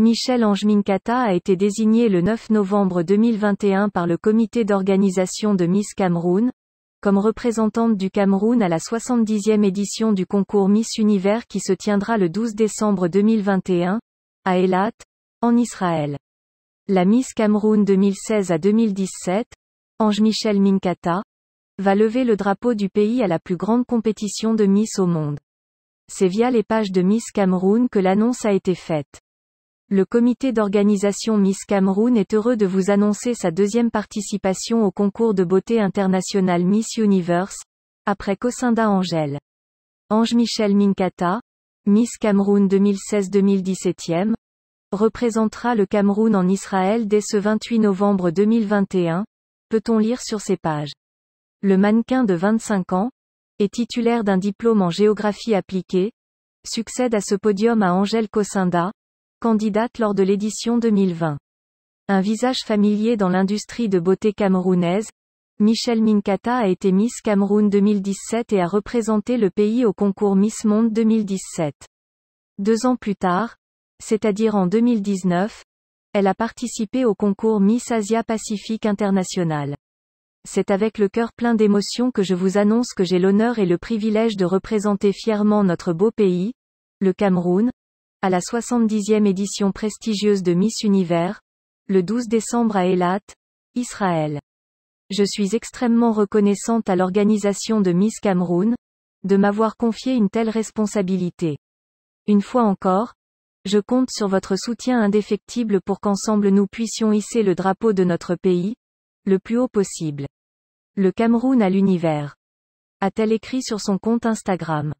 Michel Ange Minkata a été désigné le 9 novembre 2021 par le comité d'organisation de Miss Cameroun, comme représentante du Cameroun à la 70e édition du concours Miss Univers qui se tiendra le 12 décembre 2021, à Elat, en Israël. La Miss Cameroun 2016 à 2017, Ange Michel Minkata, va lever le drapeau du pays à la plus grande compétition de Miss au monde. C'est via les pages de Miss Cameroun que l'annonce a été faite. Le comité d'organisation Miss Cameroun est heureux de vous annoncer sa deuxième participation au concours de beauté international Miss Universe, après Cosinda Angel. Ange-Michel Minkata, Miss Cameroun 2016 2017 représentera le Cameroun en Israël dès ce 28 novembre 2021, peut-on lire sur ses pages. Le mannequin de 25 ans, est titulaire d'un diplôme en géographie appliquée, succède à ce podium à Angèle Cosinda, candidate lors de l'édition 2020. Un visage familier dans l'industrie de beauté camerounaise, Michelle Minkata a été Miss Cameroun 2017 et a représenté le pays au concours Miss Monde 2017. Deux ans plus tard, c'est-à-dire en 2019, elle a participé au concours Miss Asia Pacifique International. C'est avec le cœur plein d'émotion que je vous annonce que j'ai l'honneur et le privilège de représenter fièrement notre beau pays, le Cameroun, à la 70e édition prestigieuse de Miss Univers, le 12 décembre à Eilat, Israël. Je suis extrêmement reconnaissante à l'organisation de Miss Cameroun, de m'avoir confié une telle responsabilité. Une fois encore, je compte sur votre soutien indéfectible pour qu'ensemble nous puissions hisser le drapeau de notre pays, le plus haut possible. Le Cameroun à l'univers. A-t-elle écrit sur son compte Instagram.